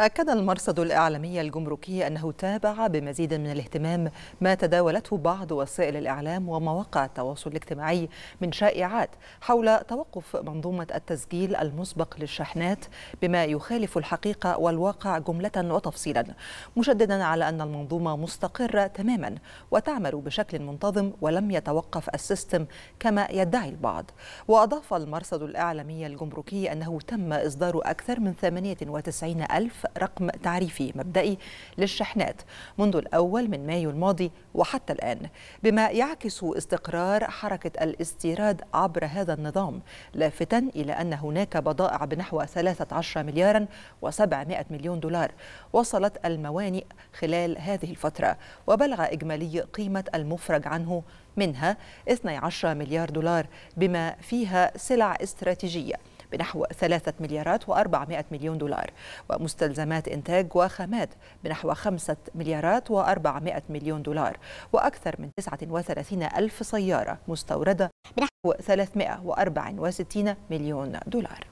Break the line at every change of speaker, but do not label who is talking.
أكد المرصد الإعلامي الجمركي أنه تابع بمزيد من الاهتمام ما تداولته بعض وسائل الإعلام ومواقع التواصل الاجتماعي من شائعات حول توقف منظومة التسجيل المسبق للشحنات بما يخالف الحقيقة والواقع جملة وتفصيلا مشددا على أن المنظومة مستقرة تماما وتعمل بشكل منتظم ولم يتوقف السيستم كما يدعي البعض وأضاف المرصد الإعلامي الجمركي أنه تم إصدار أكثر من 98 ألف رقم تعريفي مبدئي للشحنات منذ الأول من مايو الماضي وحتى الآن بما يعكس استقرار حركة الاستيراد عبر هذا النظام لافتا إلى أن هناك بضائع بنحو 13 مليارا و700 مليون دولار وصلت الموانئ خلال هذه الفترة وبلغ إجمالي قيمة المفرج عنه منها 12 مليار دولار بما فيها سلع استراتيجيه بنحو 3 مليارات و400 مليون دولار ومستلزمات إنتاج وخامات بنحو 5 مليارات و400 مليون دولار وأكثر من 39 ألف سيارة مستوردة بنحو 364 مليون دولار